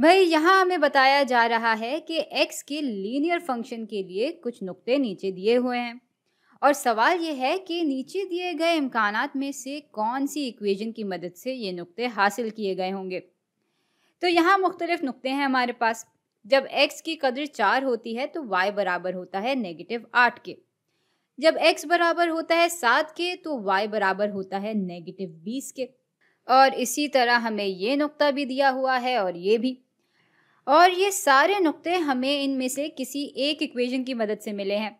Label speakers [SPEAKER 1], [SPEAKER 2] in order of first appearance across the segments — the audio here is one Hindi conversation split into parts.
[SPEAKER 1] भाई यहाँ हमें बताया जा रहा है कि x के लीनियर फंक्शन के लिए कुछ नुक्ते नीचे दिए हुए हैं और सवाल ये है कि नीचे दिए गए इम्कान में से कौन सी इक्वेशन की मदद से ये नुक्ते हासिल किए गए होंगे तो यहाँ मुख्तलिफ नुक्ते हैं हमारे पास जब x की कदर चार होती है तो y बराबर होता है नेगेटिव आठ के जब x बराबर होता है सात के तो y बराबर होता है नेगेटिव बीस के और इसी तरह हमें ये नुक्ता भी दिया हुआ है और ये भी और ये सारे नुक्ते हमें इनमें से किसी एक इक्वेशन की मदद से मिले हैं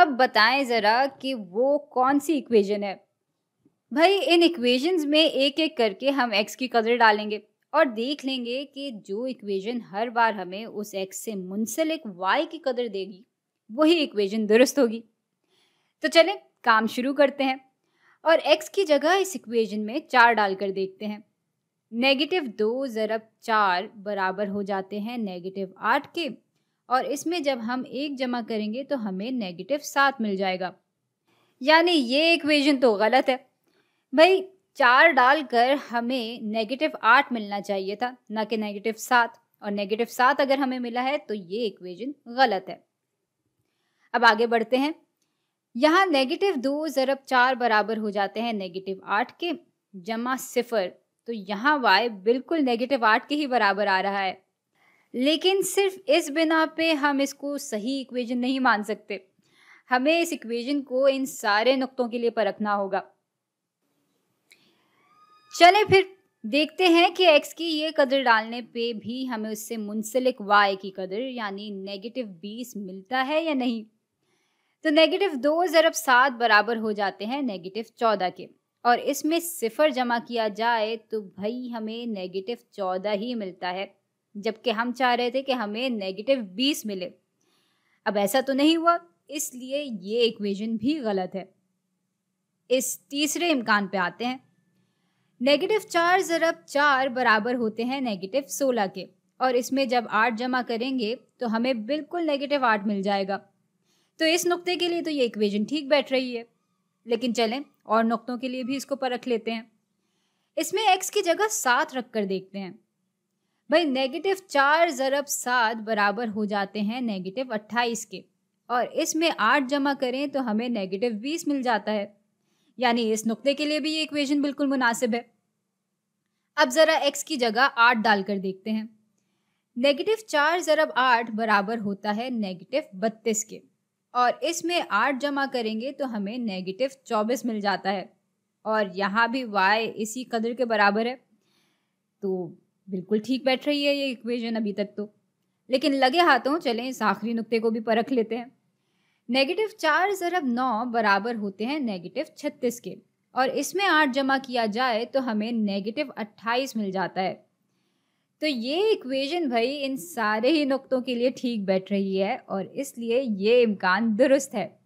[SPEAKER 1] अब बताएं ज़रा कि वो कौन सी इक्वेशन है भाई इन इक्वेशंस में एक एक करके हम एक्स की कदर डालेंगे और देख लेंगे कि जो इक्वेशन हर बार हमें उस एक्स से मुंसलिक वाई की कदर देगी वही इक्वेशन दुरुस्त होगी तो चलें काम शुरू करते हैं और एक्स की जगह इस इक्वेशन में चार डालकर देखते हैं नेगेटिव दो ज़रब चार बराबर हो जाते हैं नेगेटिव आठ के और इसमें जब हम एक जमा करेंगे तो हमें नेगेटिव सात मिल जाएगा यानी ये इक्वेशन तो गलत है भाई चार डालकर हमें नेगेटिव आठ मिलना चाहिए था ना कि नेगेटिव सात और नेगेटिव सात अगर हमें मिला है तो ये इक्वेशन गलत है अब आगे बढ़ते हैं यहाँ नेगेटिव दो ज़रब चार बराबर हो जाते हैं नेगेटिव आठ के जमा सिफर तो यहाँ वाई बिल्कुल नेगेटिव आठ के ही बराबर आ रहा है लेकिन सिर्फ इस बिना पे हम इसको सही इक्वेशन नहीं मान सकते हमें इस इक्वेशन को इन सारे नुक्तों के लिए परखना होगा चले फिर देखते हैं कि x की ये कदर डालने पे भी हमें उससे मुंसलिक y की कदर यानी नेगेटिव बीस मिलता है या नहीं तो नेगेटिव दो ज़रब सात बराबर हो जाते हैं नेगेटिव चौदह के और इसमें सिफर जमा किया जाए तो भाई हमें नेगेटिव चौदह ही मिलता है जबकि हम चाह रहे थे कि हमें नेगेटिव बीस मिले अब ऐसा तो नहीं हुआ इसलिए ये इक्वेशन भी गलत है इस तीसरे इम्कान पे आते हैं नेगेटिव चार ज़रब चार बराबर होते हैं नेगेटिव सोलह के और इसमें जब आठ जमा करेंगे तो हमें बिल्कुल नेगेटिव आठ मिल जाएगा तो इस नुक्ते के लिए तो ये इक्वेशन ठीक बैठ रही है लेकिन चलें और नुकतों के लिए भी इसको परख लेते हैं इसमें एक्स की जगह सात रख कर देखते हैं भाई नेगेटिव चार ज़रब सात बराबर हो जाते हैं नेगेटिव अट्ठाईस के और इसमें आठ जमा करें तो हमें नेगेटिव बीस मिल जाता है यानी इस नुक्ते के लिए भी ये इक्वेशन बिल्कुल मुनासिब है अब ज़रा एक्स की जगह आठ डालकर देखते हैं नेगेटिव चार ज़रब आठ बराबर होता है नेगेटिव बत्तीस के और इसमें आठ जमा करेंगे तो हमें नेगेटिव चौबीस मिल जाता है और यहाँ भी वाई इसी कदर के बराबर है तो बिल्कुल ठीक बैठ रही है ये इक्वेशन अभी तक तो लेकिन लगे हाथों चलें इस आखिरी नुक्ते को भी परख लेते हैं नेगेटिव चार ज़रब नौ बराबर होते हैं नेगेटिव छत्तीस के और इसमें आठ जमा किया जाए तो हमें नेगेटिव अट्ठाईस मिल जाता है तो ये इक्वेशन भाई इन सारे ही नुक्तों के लिए ठीक बैठ रही है और इसलिए ये इम्कान दुरुस्त है